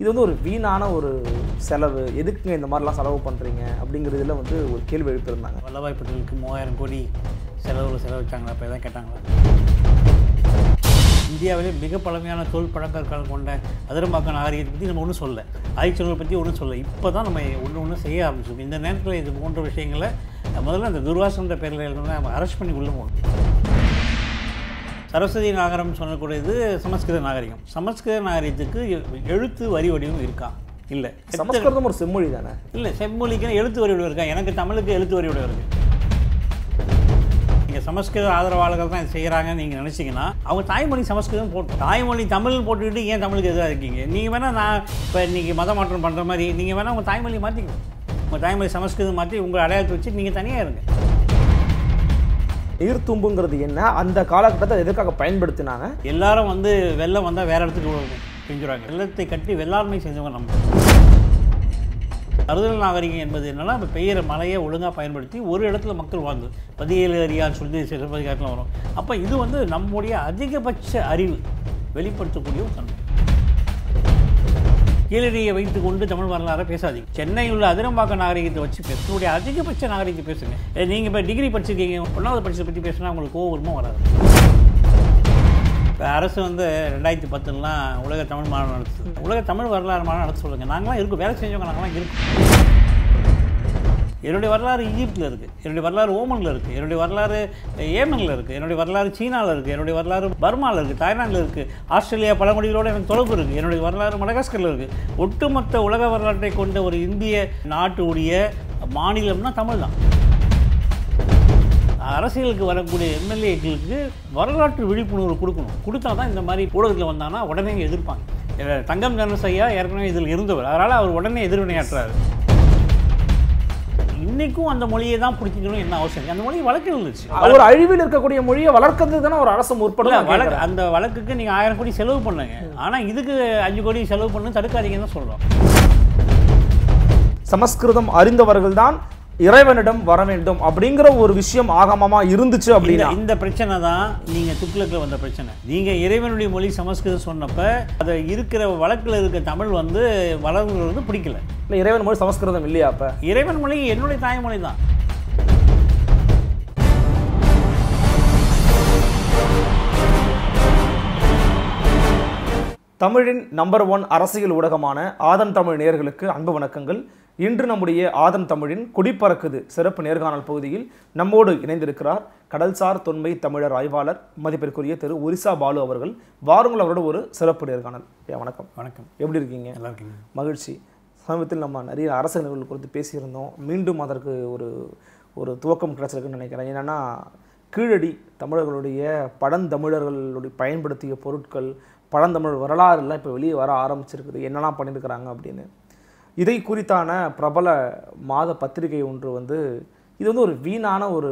இது வந்து ஒரு வீணான ஒரு செலவு எதுக்குங்க இந்த மாதிரிலாம் செலவு பண்ணுறீங்க அப்படிங்கிறதுல வந்து ஒரு கேள்வி எழுப்பியிருந்தாங்க வல்லபாய் பட்டேலுக்கு மூவாயிரம் கோடி செலவில் செலவிச்சாங்களா அப்போ எதாவது கேட்டாங்களா இந்தியாவிலே மிக பழமையான தொல் பழக்கற்காலம் கொண்ட அதிரம்பாக்கம் நாகரிகத்தை பற்றி நம்ம ஒன்றும் சொல்ல ஆய்ச்சல்களை பற்றி ஒன்றும் சொல்ல இப்போ தான் நம்ம ஒன்று ஒன்று செய்ய ஆரம்பிச்சோம் இந்த நேரத்தில் இது போன்ற விஷயங்களை முதல்ல அந்த துர்வாசன்ற பேரில் நம்ம அரெஸ்ட் பண்ணி உள்ள போகணும் சரஸ்வதி நாகரம் சொல்லக்கூடியது சமஸ்கிருத நாகரிகம் சமஸ்கிருத நாகரிகத்துக்கு எழுத்து வரி வடிவம் இருக்கா இல்லை சமஸ்கிருதம் ஒரு செம்மொழி தானே இல்லை செம்மொழிக்குன்னு எழுத்து வரி வடிவம் இருக்கா எனக்கு தமிழுக்கு எழுத்து வரி வடிவம் இருக்கு நீங்கள் சமஸ்கிருத ஆதரவாளர்கள் தான் செய்கிறாங்கன்னு நீங்கள் நினச்சிங்கன்னா அவங்க தாய்மொழி சமஸ்கிருதம் போட்டு தாய்மொழி தமிழ் போட்டுக்கிட்டு ஏன் தமிழுக்கு எதிராக இருக்கீங்க நீங்கள் வேணால் நான் இப்போ நீங்கள் மத மாற்றம் பண்ணுற மாதிரி நீங்கள் வேணால் உங்கள் தாய்மொழி மாற்றிக்கணும் உங்கள் தாய்மொழி சமஸ்கிருதம் மாற்றி உங்கள் அடையாளத்தை வச்சு நீங்கள் தனியாக இருங்க நீர் தும்புங்கிறது என்ன அந்த காலகட்டத்தை எதற்காக பயன்படுத்தினாங்க எல்லாரும் வந்து வெள்ளம் வந்தால் வேற இடத்துக்கு செஞ்சுறாங்க வெள்ளத்தை கட்டி வெள்ளாண்மை செஞ்சவங்க நம்ம தருதல் நாகரிகம் என்பது என்னென்னா இப்போ பெய்கிற மலையை ஒழுங்காக பயன்படுத்தி ஒரு இடத்துல மக்கள் வாழ்ந்து பதியல் அறியான்னு சொல்லி சிறப்பதிகாரத்தில் வரும் அப்போ இது வந்து நம்முடைய அதிகபட்ச அறிவு வெளிப்படுத்தக்கூடிய ஒரு தன்மை கீழடியை வைத்துக் கொண்டு தமிழ் வரலாறு பேசாதீங்க சென்னையில் உள்ள அதிரம்பாக்க நாகரிகத்தை வச்சு பேசுங்க அதிகபட்ச நாகரிகத்தை பேசுங்க நீங்கள் இப்போ டிகிரி படிச்சிருக்கீங்க ஒன்றாவது படிச்சதை பற்றி பேசினா உங்களுக்கு கோவரமும் வராது இப்போ அரசு வந்து ரெண்டாயிரத்தி பத்துலாம் உலக தமிழ் மாநாடு நடத்துது உலக தமிழ் வரலாறு மாநாடு நடத்த சொல்லுங்கள் நாங்களாம் இருக்கோம் வேலை செஞ்சவங்க நாங்களாம் இருக்கோம் என்னுடைய வரலாறு ஈஜிப்டில் இருக்குது என்னுடைய வரலாறு ஓமனில் இருக்குது என்னுடைய வரலாறு ஏமனில் இருக்குது என்னுடைய வரலாறு சீனாவில் இருக்குது என்னுடைய வரலாறு பர்மாவில் இருக்குது தாய்லாண்டில் இருக்குது ஆஸ்திரேலியா பழங்குடிகளோடு எனக்கு தொடர்பு இருக்குது என்னுடைய வரலாறு மடகாஸ்கரில் இருக்குது ஒட்டுமொத்த உலக வரலாற்றை கொண்ட ஒரு இந்திய நாட்டுடைய மாநிலம்னா தமிழ் தான் அரசியலுக்கு வரக்கூடிய எம்எல்ஏக்களுக்கு வரலாற்று விழிப்புணர்வு கொடுக்கணும் கொடுத்தா தான் இந்த மாதிரி ஊடகத்தில் வந்தாங்கன்னா உடனே எதிர்ப்பாங்க தங்கம் ஜனசையா ஏற்கனவே இதில் இருந்தவர் அதனால் அவர் உடனே எதிர்வினையாற்றுறாரு இன்னைக்கும் அந்த மொழியை தான் பிடிக்கணும் என்ன அவசியம் அந்த மொழி வழக்கு இருந்துச்சு ஒரு அழிவில் இருக்கக்கூடிய மொழியை வளர்க்கிறது தானே ஒரு அரசு முற்படல வழக்கு அந்த வழக்குக்கு நீங்கள் ஆயிரம் கோடி செலவு பண்ணுங்க ஆனால் இதுக்கு அஞ்சு கோடி செலவு பண்ணு தடுக்காதீங்கன்னு தான் சொல்கிறோம் சமஸ்கிருதம் அறிந்தவர்கள் தான் இறைவனிடம் வர வேண்டும் அப்படிங்கிற ஒரு விஷயம் ஆகமமா இருந்துச்சு அப்படின்னா இந்த பிரச்சனை தான் நீங்கள் துக்ளக்கில் வந்த பிரச்சனை நீங்கள் இறைவனுடைய மொழி சமஸ்கிருதம் சொன்னப்போ அதை இருக்கிற வழக்கில் இருக்க தமிழ் வந்து வளர்ந்து வந்து பிடிக்கல இல்லை இறைவன் மொழி சமஸ்கிருதம் இல்லையா அப்போ இறைவன் மொழி என்னுடைய தாய்மொழி தான் தமிழின் நம்பர் ஒன் அரசியல் ஊடகமான ஆதன் தமிழ் நேர்களுக்கு அன்பு வணக்கங்கள் இன்று நம்முடைய ஆதம் தமிழின் குடிப்பறக்குது சிறப்பு நேர்காணல் பகுதியில் நம்மோடு இணைந்திருக்கிறார் கடல்சார் தொன்மை தமிழர் ஆய்வாளர் மதிப்பிற்குரிய திரு ஒரிசா பாலு அவர்கள் வாருங்கள் அவரோட ஒரு சிறப்பு நேர்காணல் வணக்கம் வணக்கம் எப்படி இருக்கீங்க நல்லா இருக்கீங்க மகிழ்ச்சி சமீபத்தில் நம்ம நிறைய அரசு நிகழ்வுகள் குறித்து பேசியிருந்தோம் மீண்டும் அதற்கு ஒரு ஒரு துவக்கம் கிடைச்சிருக்குன்னு நினைக்கிறேன் என்னென்னா கீழடி தமிழர்களுடைய பழந்தமிழர்களுடைய பயன்படுத்திய பொருட்கள் பழந்தமிழ் வரலாறுலாம் இப்போ வெளியே வர ஆரம்பிச்சிருக்குது என்னெல்லாம் பண்ணியிருக்கிறாங்க அப்படின்னு இதை குறித்தான பிரபல மாத பத்திரிகை ஒன்று வந்து இது வந்து ஒரு வீணான ஒரு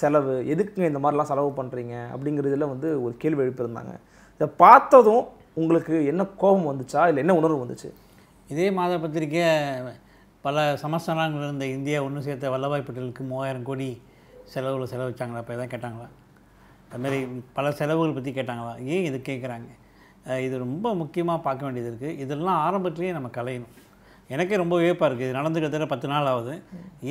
செலவு எதுக்குங்க இந்த மாதிரிலாம் செலவு பண்ணுறீங்க அப்படிங்கிறதுல வந்து ஒரு கேள்வி எழுப்பியிருந்தாங்க இதை பார்த்ததும் உங்களுக்கு என்ன கோபம் வந்துச்சா இல்லை என்ன உணர்வு வந்துச்சு இதே மாத பத்திரிக்கை பல சமஸ்தானங்கள் இருந்த இந்தியா ஒன்று சேர்த்த வல்லபாய் பட்டேலுக்கு மூவாயிரம் கோடி செலவில் செலவிச்சாங்களா இப்போ எதாவது கேட்டாங்களா அதுமாரி பல செலவுகள் பற்றி கேட்டாங்களா ஏன் இது கேட்குறாங்க இது ரொம்ப முக்கியமாக பார்க்க வேண்டியது இருக்குது இதெல்லாம் ஆரம்பத்துலேயே நம்ம கலையணும் எனக்கே ரொம்ப வியப்பாக இருக்குது இது நடந்துக்கிறதுல பத்து நாள் ஆகுது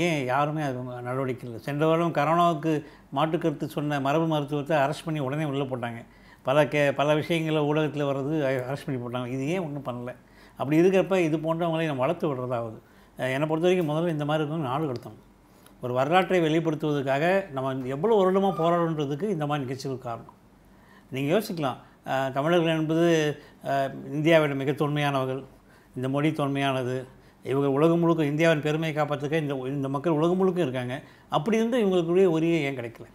ஏன் யாருமே அது நடவடிக்கை இல்லை சென்ற வாரம் கரோனாவுக்கு மாட்டுக்கருத்து சொன்ன மரபு மருத்துவத்தை அரெஸ்ட் பண்ணி உடனே உள்ளே போட்டாங்க பல கே பல விஷயங்களை ஊடகத்தில் வர்றது அரெஸ்ட் பண்ணி போட்டாங்க இது ஏன் ஒன்றும் பண்ணல அப்படி இருக்கிறப்ப இது போன்றவங்களை நம்ம வளர்த்து விடுறதாவது என்னை பொறுத்த வரைக்கும் முதல்ல இந்த மாதிரி இருக்கணும் நாடு கடத்தணும் ஒரு வரலாற்றை வெளிப்படுத்துவதற்காக நம்ம எவ்வளோ வருடமாக போராடுன்றதுக்கு இந்த மாதிரி நிகழ்ச்சிகள் காரணம் நீங்கள் யோசிக்கலாம் தமிழர்கள் என்பது இந்தியாவிட மிக தொன்மையானவர்கள் இந்த மொழி தொன்மையானது இவங்க உலகம் முழுக்க இந்தியாவின் பெருமையை காப்பாற்றுக்க இந்த இந்த மக்கள் உலகம் முழுக்க இருக்காங்க அப்படி இருந்து இவங்களுக்குரிய உரிய ஏன் கிடைக்கல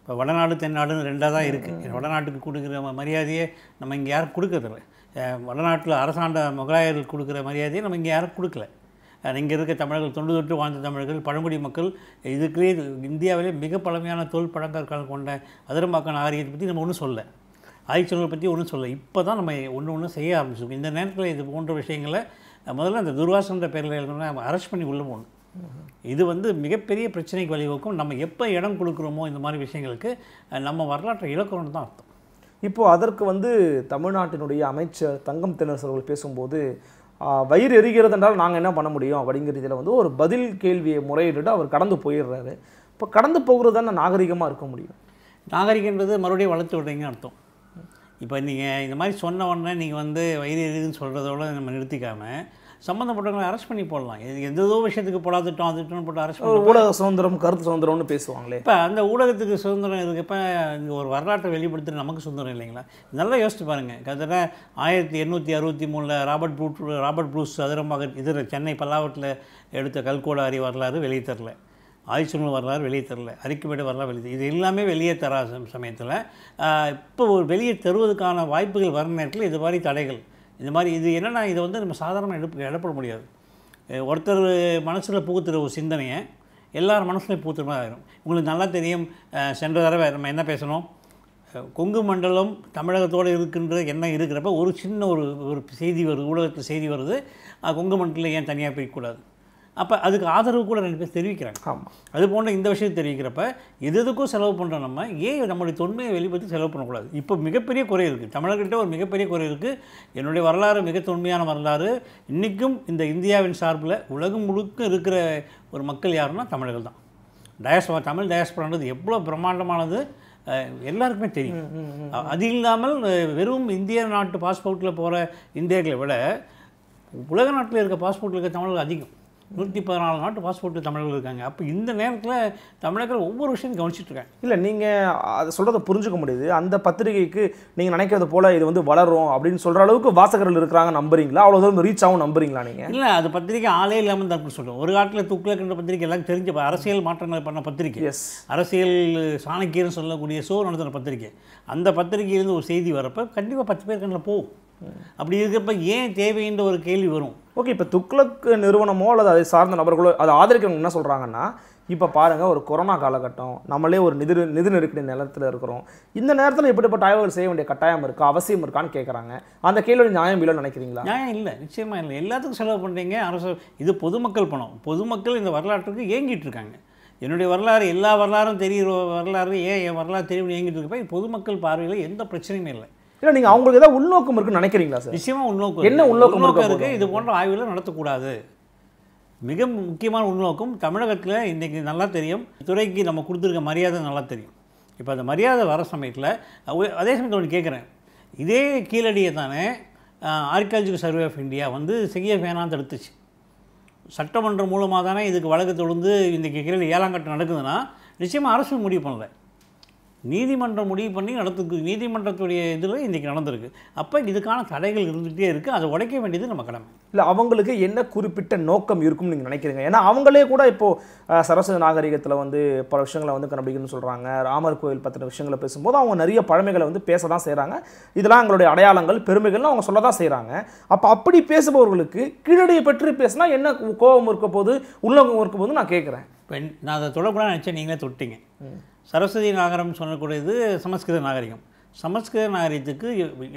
இப்போ வடநாடு தென்னாடுன்னு ரெண்டாக தான் இருக்குது வடநாட்டுக்கு கொடுக்குற மரியாதையை நம்ம இங்கே யாரும் கொடுக்கறதில்ல வடநாட்டில் அரசாண்ட மொகலாயர்கள் கொடுக்குற மரியாதையை நம்ம இங்கே யாரும் கொடுக்கல இங்கே இருக்க தமிழர்கள் தொண்டு தொட்டு வாழ்ந்த தமிழர்கள் பழங்குடி மக்கள் இதுக்குள்ளே இந்தியாவிலே மிக பழமையான தொல் பழங்கற்கள் கொண்ட அதிரம்பாக்கான ஆரியத்தை பற்றி நம்ம ஒன்றும் சொல்ல ஆய்ச்சொல்களை பற்றி ஒன்றும் சொல்ல இப்போ தான் நம்ம ஒன்று ஒன்று செய்ய ஆரம்பிச்சிருக்கோம் இந்த நேரத்தில் இது போன்ற விஷயங்களை முதல்ல அந்த துர்வாசன்ற பேரில் நம்ம அரெஸ்ட் பண்ணி உள்ளே போகணும் இது வந்து மிகப்பெரிய பிரச்சனைக்கு வழிவகுக்கும் நம்ம எப்போ இடம் கொடுக்குறோமோ இந்த மாதிரி விஷயங்களுக்கு நம்ம வரலாற்றை இழக்கணும்னு தான் அர்த்தம் இப்போது அதற்கு வந்து தமிழ்நாட்டினுடைய அமைச்சர் தங்கம் திணர்ஸ் அவர்கள் பேசும்போது வயிறு எரிகிறது என்றால் நாங்கள் என்ன பண்ண முடியும் அப்படிங்கிற இதில் வந்து ஒரு பதில் கேள்வியை முறையிட்டு அவர் கடந்து போயிடுறாரு இப்போ கடந்து போகிறது தான் நாகரிகமாக இருக்க முடியும் நாகரிகன்றது மறுபடியும் வளர்த்து விடுறீங்கன்னு அர்த்தம் இப்போ நீங்கள் இந்த மாதிரி சொன்ன உடனே நீங்கள் வந்து வயிறு எரியுதுன்னு சொல்கிறதோட நம்ம நிறுத்திக்காமல் சம்மந்தப்பட்டவங்களை அரெஸ்ட் பண்ணி போடலாம் எந்த ஏதோ விஷயத்துக்கு போடாதுட்டோம் அதுட்டம் போட்டு அரெஸ்ட் பண்ணி ஊடக சுதந்திரம் கருத்து சுதந்திரம்னு பேசுவாங்களே இப்போ அந்த ஊடகத்துக்கு சுதந்திரம் இதுக்கப்போ இங்கே ஒரு வரலாற்றை வெளிப்படுத்துகிற நமக்கு சுதந்திரம் இல்லைங்களா நல்லா யோசிச்சு பாருங்கள் கிட்டத்தட்ட ஆயிரத்தி எண்ணூற்றி அறுபத்தி மூணில் ராபர்ட் ப்ரூட் ராபர்ட் ப்ரூஸ் சதுரமாக இதில் சென்னை பல்லாவட்டில் எடுத்த கல்கோட அறி வரலாறு வெளியே தரலை ஆயுள் வரலாறு வெளியே தரல அறிக்கைப்பேடு வரலாறு வெளியே இது எல்லாமே வெளியே தரா சமயத்தில் இப்போ ஒரு வெளியே தருவதற்கான வாய்ப்புகள் வர நேரத்தில் இது மாதிரி தடைகள் இந்த மாதிரி இது என்னென்னா இதை வந்து நம்ம சாதாரணமாக எடுப்பு எடப்பட முடியாது ஒருத்தர் மனசில் புகுத்துற ஒரு சிந்தனையை எல்லார் மனசில் பூத்துற மாதிரி ஆகிடும் உங்களுக்கு நல்லா தெரியும் சென்ற தடவை நம்ம என்ன பேசணும் கொங்கு மண்டலம் தமிழகத்தோடு இருக்கின்ற எண்ணம் இருக்கிறப்ப ஒரு சின்ன ஒரு ஒரு செய்தி வருது ஊடகத்தில் செய்தி வருது கொங்கு மண்டலத்தில் ஏன் தனியாக போய்க்கூடாது அப்போ அதுக்கு ஆதரவு கூட ரெண்டு பேர் தெரிவிக்கிறாங்க ஆமாம் அது போன்ற இந்த விஷயம் தெரிவிக்கிறப்ப எது எதுக்கும் செலவு பண்ணுற நம்ம ஏன் நம்மளுடைய தொன்மையை வெளிப்படுத்தி செலவு பண்ணக்கூடாது இப்போ மிகப்பெரிய குறை இருக்குது தமிழர்கிட்ட ஒரு மிகப்பெரிய குறை இருக்குது என்னுடைய வரலாறு மிக தொன்மையான வரலாறு இன்றைக்கும் இந்த இந்தியாவின் சார்பில் உலகம் முழுக்க இருக்கிற ஒரு மக்கள் யாருன்னா தமிழர்கள் தான் டயஸ்பரா தமிழ் டயஸ்பரான்றது எவ்வளோ பிரம்மாண்டமானது எல்லாருக்குமே தெரியும் அது இல்லாமல் வெறும் இந்திய நாட்டு பாஸ்போர்ட்டில் போகிற இந்தியர்களை விட உலக நாட்டில் இருக்க பாஸ்போர்ட்டில் இருக்க தமிழர்கள் அதிகம் நூற்றி பதினாலு நாட்டு பாஸ்போர்ட்டு தமிழர்கள் இருக்காங்க அப்போ இந்த நேரத்தில் தமிழர்கள் ஒவ்வொரு விஷயம் இருக்காங்க இல்லை நீங்கள் அதை சொல்கிறத புரிஞ்சுக்க முடியுது அந்த பத்திரிகைக்கு நீங்கள் நினைக்கிறது போல் இது வந்து வளரும் அப்படின்னு சொல்கிற அளவுக்கு வாசகர்கள் இருக்கிறாங்க நம்புறீங்களா அவ்வளோ தூரம் ரீச் ஆகும் நம்புறீங்களா நீங்கள் இல்லை அது பத்திரிகை ஆளே இல்லாமல் தான் சொல்லுவோம் ஒரு காட்டில் துக்குலக்கின்ற பத்திரிகை எல்லாம் தெரிஞ்ச அரசியல் மாற்றங்கள் பண்ண பத்திரிகை எஸ் அரசியல் சாணக்கியர்னு சொல்லக்கூடிய சோ நடத்துகிற பத்திரிகை அந்த பத்திரிகையிலேருந்து ஒரு செய்தி வரப்போ கண்டிப்பாக பத்து பேர் கண்ணில் போகும் அப்படி இருக்கிறப்ப ஏன் தேவைன்ற ஒரு கேள்வி வரும் ஓகே இப்போ துக்ளக் நிறுவனமோ அல்லது அதை சார்ந்த நபர்களோ அதை ஆதரிக்கிறவங்க என்ன சொல்கிறாங்கன்னா இப்போ பாருங்கள் ஒரு கொரோனா காலகட்டம் நம்மளே ஒரு நிதி நிதி நெருக்கடி நிலத்தில் இருக்கிறோம் இந்த நேரத்தில் இப்படிப்பட்ட ஆய்வுகள் செய்ய வேண்டிய கட்டாயம் இருக்கா அவசியம் இருக்கான்னு கேட்குறாங்க அந்த கேள்வி நியாயம் இல்லைன்னு நினைக்கிறீங்களா நியாயம் இல்லை நிச்சயமாக இல்லை எல்லாத்துக்கும் செலவு பண்ணுறீங்க அரசு இது பொதுமக்கள் பணம் பொதுமக்கள் இந்த வரலாற்றுக்கு ஏங்கிட்டு இருக்காங்க என்னுடைய வரலாறு எல்லா வரலாறும் தெரிகிற வரலாறு ஏன் என் வரலாறு தெரியும் ஏங்கிட்டு இருக்கப்ப பொதுமக்கள் பார்வையில் எந்த பிரச்சனையும் இல்லை இல்லை நீங்கள் அவங்களுக்கு ஏதாவது உள்நோக்கம் இருக்குன்னு நினைக்கிறீங்களா சார் நிச்சயமாக உள்நோக்கம் என்ன உள்நோக்கம் நோக்கம் இருக்குது இது போன்ற ஆய்வுகள் நடத்தக்கூடாது மிக முக்கியமான உள்நோக்கம் தமிழகத்தில் இன்றைக்கி நல்லா தெரியும் துறைக்கு நம்ம கொடுத்துருக்க மரியாதை நல்லா தெரியும் இப்போ அந்த மரியாதை வர சமயத்தில் அதே சமயத்தில் ஒன்று கேட்குறேன் இதே கீழடியை தானே ஆர்கியாலஜிக்கல் சர்வே ஆஃப் இந்தியா வந்து செய்ய வேணாம் தடுத்துச்சு சட்டமன்றம் மூலமாக தானே இதுக்கு வழக்கு தொடர்ந்து இன்றைக்கி கீழே ஏழாம் கட்டம் நடக்குதுன்னா நிச்சயமாக அரசு முடிவு பண்ணலை நீதிமன்றம் முடிவு பண்ணி நடத்துக்கு நீதிமன்றத்துடைய இதில் இன்றைக்கி நடந்திருக்கு அப்போ இதுக்கான தடைகள் இருந்துகிட்டே இருக்குது அதை உடைக்க வேண்டியது நம்ம கடமை இல்லை அவங்களுக்கு என்ன குறிப்பிட்ட நோக்கம் இருக்கும்னு நீங்கள் நினைக்கிறீங்க ஏன்னா அவங்களே கூட இப்போது சரஸ்வதி நாகரிகத்தில் வந்து பல விஷயங்களை வந்து கண்டுபிடிக்கணும் சொல்கிறாங்க ராமர் கோயில் பற்றின விஷயங்களை பேசும்போது அவங்க நிறைய பழமைகளை வந்து பேச தான் செய்கிறாங்க இதெல்லாம் அவங்களுடைய அடையாளங்கள் பெருமைகள்லாம் அவங்க சொல்ல தான் செய்கிறாங்க அப்போ அப்படி பேசுபவர்களுக்கு கீழடியை பற்றி பேசினா என்ன கோபம் இருக்க போது உள்ளவங்க இருக்க போது நான் கேட்குறேன் நான் அதை தொடக்கூடாது நினச்சேன் நீங்களே தொட்டிங்க சரஸ்வதி நாகரம் சொல்லக்கூடியது சமஸ்கிருத நாகரிகம் சமஸ்கிருத நாகரிகத்துக்கு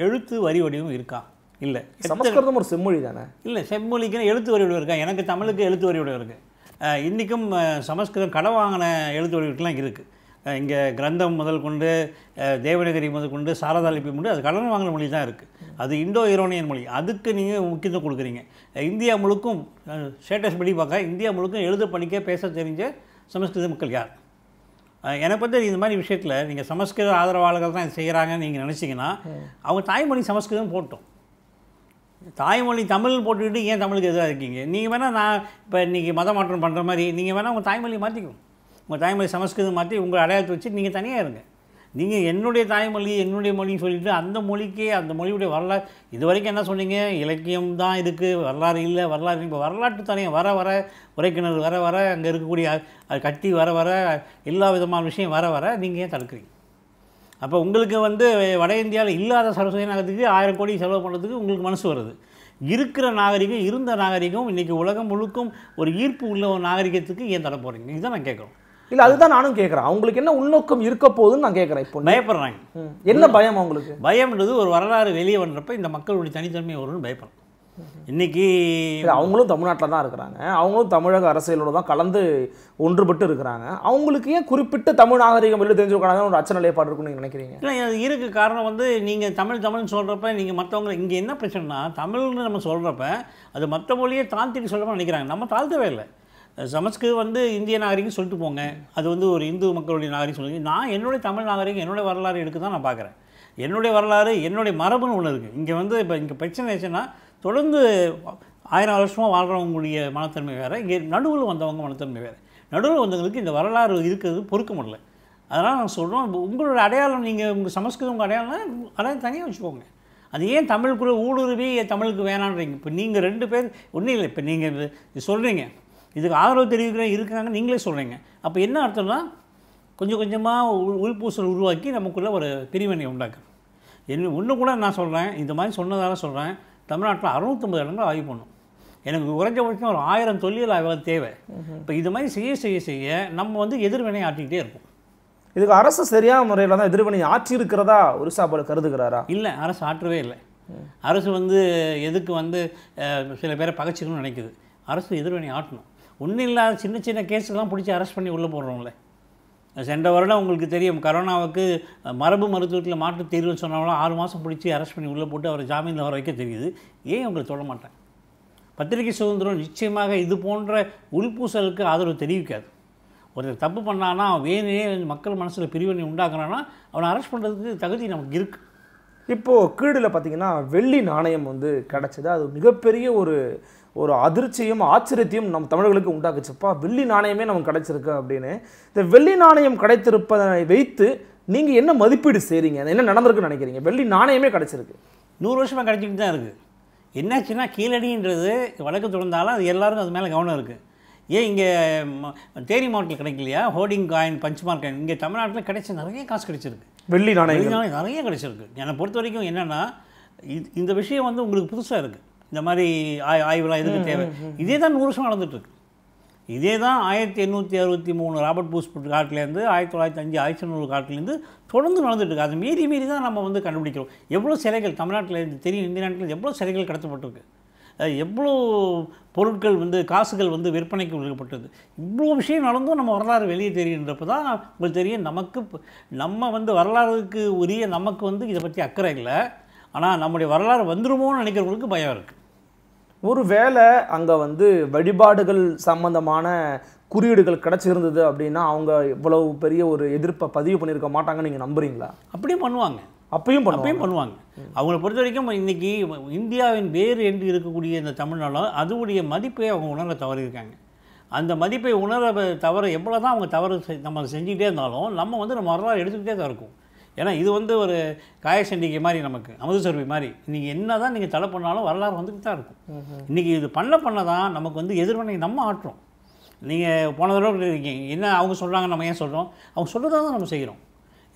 எழுத்து வரி வடிவம் இருக்கா இல்லை சமஸ்கிருதம் ஒரு செம்மொழி தானே இல்லை செம்மொழிக்குன்னு எழுத்து வரி வடிவம் இருக்கா எனக்கு தமிழுக்கு எழுத்து வரி வடிவம் இருக்குது இன்றைக்கும் சமஸ்கிருதம் கடை வாங்கின எழுத்து வடிவெலாம் இருக்குது இங்கே கிரந்தம் முதல் கொண்டு தேவநகரி முதல் கொண்டு சாரதா லிபி கொண்டு அது கடன் வாங்கின மொழி தான் இருக்குது அது இந்தோ ஈரோனியன் மொழி அதுக்கு நீங்கள் முக்கியத்துவம் கொடுக்குறீங்க இந்தியா முழுக்கும் ஸ்டேட்டஸ் படி பார்க்க இந்தியா முழுக்கும் எழுத படிக்க பேச தெரிஞ்ச சமஸ்கிருத மக்கள் யார் எனக்கு வந்து இந்த மாதிரி விஷயத்தில் நீங்கள் சமஸ்கிருத ஆதரவாளர்கள் தான் செய்கிறாங்கன்னு நீங்கள் நினச்சிங்கன்னா அவங்க தாய்மொழி சமஸ்கிருதம் போட்டோம் தாய்மொழி தமிழ் போட்டுக்கிட்டு ஏன் தமிழுக்கு எதிராக இருக்கீங்க நீங்கள் வேணால் நான் இப்போ இன்றைக்கி மத மாற்றம் பண்ணுற மாதிரி நீங்கள் வேணால் உங்கள் தாய்மொழியை மாற்றிக்கணும் உங்கள் தாய்மொழி சமஸ்கிருதம் மாற்றி உங்களை அடையாளத்தை வச்சு நீங்கள் தனியாக இருங்க நீங்கள் என்னுடைய தாய்மொழி என்னுடைய மொழின்னு சொல்லிவிட்டு அந்த மொழிக்கு அந்த மொழியுடைய வரலாறு இது வரைக்கும் என்ன சொன்னீங்க இலக்கியம் தான் இருக்குது வரலாறு இல்லை வரலாறு இப்போ வரலாற்று தானே வர வர உரைக்கிணறு வர வர அங்கே இருக்கக்கூடிய கட்டி வர வர எல்லா விதமான விஷயம் வர வர நீங்கள் ஏன் தடுக்கிறீங்க அப்போ உங்களுக்கு வந்து வட இந்தியாவில் இல்லாத சரஸ்வதி நகரத்துக்கு ஆயிரம் கோடி செலவு பண்ணுறதுக்கு உங்களுக்கு மனசு வருது இருக்கிற நாகரிகம் இருந்த நாகரிகம் இன்றைக்கி உலகம் முழுக்கும் ஒரு ஈர்ப்பு உள்ள ஒரு நாகரிகத்துக்கு ஏன் தர போகிறீங்க இதுதான் நான் கேட்குறோம் இல்லை அதுதான் நானும் கேட்குறேன் அவங்களுக்கு என்ன உள்நோக்கம் இருக்க போகுதுன்னு நான் கேட்குறேன் இப்போ பயப்படுறாங்க என்ன பயம் அவங்களுக்கு பயம்ன்றது ஒரு வரலாறு வெளியே வர்றப்ப இந்த மக்களுடைய தனித்தன்மை வரும்னு பயப்படுறோம் இன்னைக்கு அவங்களும் தமிழ்நாட்டில் தான் இருக்கிறாங்க அவங்களும் தமிழக அரசியலோடு தான் கலந்து ஒன்றுபட்டு இருக்கிறாங்க அவங்களுக்கு ஏன் குறிப்பிட்ட தமிழ் நாகரிகம் வெளியே தெரிஞ்சு ஒரு அச்ச நிலைப்பாடு இருக்குன்னு நீங்கள் நினைக்கிறீங்க இல்லை இருக்கு காரணம் வந்து நீங்கள் தமிழ் தமிழ்னு சொல்கிறப்ப நீங்கள் மற்றவங்க இங்கே என்ன பிரச்சனைனா தமிழ்னு நம்ம சொல்கிறப்ப அது மற்ற மொழியை தாழ்த்திட்டு சொல்கிறப்ப நினைக்கிறாங்க நம்ம தாழ்த்தவே இல்லை சமஸ்கு வந்து இந்திய நாகரிகம் சொல்லிட்டு போங்க அது வந்து ஒரு இந்து மக்களுடைய நாகரிகம் சொல்லுங்க நான் என்னுடைய தமிழ் நாகரிகம் என்னுடைய வரலாறு எடுக்க தான் நான் பார்க்குறேன் என்னுடைய வரலாறு என்னுடைய மரபுன்னு ஒன்று இருக்குது இங்கே வந்து இப்போ இங்கே பிரச்சனை ஆச்சுன்னா தொடர்ந்து ஆயிரம் வருஷமாக வாழ்கிறவங்களுடைய மனத்தன்மை வேறு இங்கே நடுவில் வந்தவங்க மனத்தன்மை வேறு நடுவில் வந்தவங்களுக்கு இந்த வரலாறு இருக்கிறது பொறுக்க முடியல அதனால் நான் சொல்கிறோம் உங்களோட அடையாளம் நீங்கள் உங்கள் சமஸ்கிருதம் உங்கள் அடையாளம்னா அடையாளம் தனியாக வச்சுக்கோங்க அது ஏன் தமிழுக்குள்ளே ஊடுருவி தமிழுக்கு வேணான்றீங்க இப்போ நீங்கள் ரெண்டு பேர் ஒன்றும் இல்லை இப்போ நீங்கள் சொல்கிறீங்க இதுக்கு ஆதரவு தெரிவிக்கிறேன் இருக்காங்க நீங்களே சொல்கிறீங்க அப்போ என்ன அர்த்தம்னா கொஞ்சம் கொஞ்சமாக உள்பூசல் உருவாக்கி நமக்குள்ளே ஒரு பிரிவினை உண்டாக்கு என்ன ஒன்று கூட நான் சொல்கிறேன் இந்த மாதிரி சொன்னதால் சொல்கிறேன் தமிழ்நாட்டில் அறுநூத்தம்பது இடங்கள் ஆய்வு பண்ணும் எனக்கு குறைஞ்சபட்சம் ஒரு ஆயிரம் தொழில் ஆய்வாளர் தேவை இப்போ இது மாதிரி செய்ய செய்ய செய்ய நம்ம வந்து எதிர்வினை ஆட்டிக்கிட்டே இருப்போம் இதுக்கு அரசு சரியான முறையில் தான் எதிர்வினை ஆற்றி இருக்கிறதா ஒரு சாப்பாடு கருதுகிறாரா இல்லை அரசு ஆற்றவே இல்லை அரசு வந்து எதுக்கு வந்து சில பேரை பகச்சிக்கணும்னு நினைக்குது அரசு எதிர்வினை ஆட்டணும் ஒன்றும் இல்லாத சின்ன சின்ன கேஸுக்கெல்லாம் பிடிச்சி அரெஸ்ட் பண்ணி உள்ளே போடுறோம்ல சென்ற வருடம் உங்களுக்கு தெரியும் கரோனாவுக்கு மரபு மருத்துவத்தில் மாற்று தீர்வுன்னு சொன்னவங்களாம் ஆறு மாதம் பிடிச்சி அரெஸ்ட் பண்ணி உள்ளே போட்டு அவரை ஜாமீனில் வர வைக்க தெரியுது ஏன் அவங்களை தொட மாட்டேன் பத்திரிகை சுதந்திரம் நிச்சயமாக இது போன்ற உள்பூசலுக்கு ஆதரவு தெரிவிக்காது ஒருத்தர் தப்பு பண்ணான்னா அவன் வேணையே மக்கள் மனசில் பிரிவினை உண்டாக்குறான்னா அவனை அரெஸ்ட் பண்ணுறதுக்கு தகுதி நமக்கு இருக்குது இப்போது கீழில் பார்த்தீங்கன்னா வெள்ளி நாணயம் வந்து கிடச்சிது அது மிகப்பெரிய ஒரு ஒரு அதிர்ச்சியும் ஆச்சரியத்தையும் நம் தமிழர்களுக்கு உண்டாக்குச்சுப்பா வெள்ளி நாணயமே நமக்கு கிடைச்சிருக்கு அப்படின்னு இந்த வெள்ளி நாணயம் கிடைத்திருப்பதை வைத்து நீங்கள் என்ன மதிப்பீடு செய்கிறீங்க என்ன நடந்திருக்குன்னு நினைக்கிறீங்க வெள்ளி நாணயமே கிடச்சிருக்கு நூறு வருஷமாக கிடச்சிக்கிட்டு தான் இருக்குது என்னாச்சுன்னா கீழடின்றது வழக்கு தொடர்ந்தாலும் அது எல்லாருக்கும் அது மேலே கவனம் இருக்குது ஏன் இங்கே தேனி மாவட்டத்தில் கிடைக்கலையா hoarding coin punch mark coin இங்கே தமிழ்நாட்டில் கிடைச்ச நிறைய காசு கிடைச்சிருக்கு வெள்ளி நாணயம் நிறைய கிடச்சிருக்கு என்னை பொறுத்த வரைக்கும் என்னென்னா இந்த விஷயம் வந்து உங்களுக்கு புதுசாக இருக்குது இந்த மாதிரி ஆய் ஆய்வுலாம் எதுக்கு தேவை இதே தான் நூறு வருஷம் நடந்துட்டுருக்கு இதே தான் ஆயிரத்தி எண்ணூற்றி அறுபத்தி மூணு ராபர்ட் பூஸ் காட்டிலேருந்து ஆயிரத்தி தொள்ளாயிரத்தி அஞ்சு ஆயிரத்தி நூறு காட்டிலேருந்து தொடர்ந்து நடந்துட்டுருக்கு அது மீறி மீறி தான் நம்ம வந்து கண்டுபிடிக்கிறோம் எவ்வளோ சிலைகள் தமிழ்நாட்டில் தெரியும் இந்திய நாட்டில் எவ்வளோ சிலைகள் கடத்தப்பட்டிருக்கு எவ்வளோ பொருட்கள் வந்து காசுகள் வந்து விற்பனைக்கு விடுக்கப்பட்டது இவ்வளோ விஷயம் நடந்தும் நம்ம வரலாறு வெளியே தெரியுன்றப்ப தான் உங்களுக்கு தெரியும் நமக்கு நம்ம வந்து வரலாறுக்கு உரிய நமக்கு வந்து இதை பற்றி அக்கறை இல்லை ஆனால் நம்முடைய வரலாறு வந்துருமோன்னு நினைக்கிறவங்களுக்கு பயம் இருக்குது ஒரு வேளை அங்கே வந்து வழிபாடுகள் சம்பந்தமான குறியீடுகள் கிடச்சிருந்தது அப்படின்னா அவங்க இவ்வளவு பெரிய ஒரு எதிர்ப்பை பதிவு பண்ணியிருக்க மாட்டாங்கன்னு நீங்கள் நம்புறீங்களா அப்படியே பண்ணுவாங்க அப்பயும் அப்பயும் பண்ணுவாங்க அவங்கள பொறுத்த வரைக்கும் இன்றைக்கி இந்தியாவின் வேறு என்று இருக்கக்கூடிய இந்த தமிழ்நாடு அதுவுடைய மதிப்பை அவங்க உணர தவறியிருக்காங்க அந்த மதிப்பை உணர தவற எவ்வளோ தான் அவங்க தவறு நம்ம செஞ்சுக்கிட்டே இருந்தாலும் நம்ம வந்து நம்ம வரலாறு எடுத்துக்கிட்டே தான் இருக்கும் ஏன்னா இது வந்து ஒரு காயசண்டிகை மாதிரி நமக்கு அமுதசுரபி மாதிரி நீங்கள் என்ன தான் நீங்கள் தலை பண்ணாலும் வரலாறு வந்துக்கிட்டு தான் இருக்கும் இன்றைக்கி இது பண்ண பண்ண தான் நமக்கு வந்து எதிர்வனை நம்ம ஆட்டுறோம் நீங்கள் போன தடவை இருக்கீங்க என்ன அவங்க சொல்கிறாங்க நம்ம ஏன் சொல்கிறோம் அவங்க சொல்கிறதா தான் நம்ம செய்கிறோம்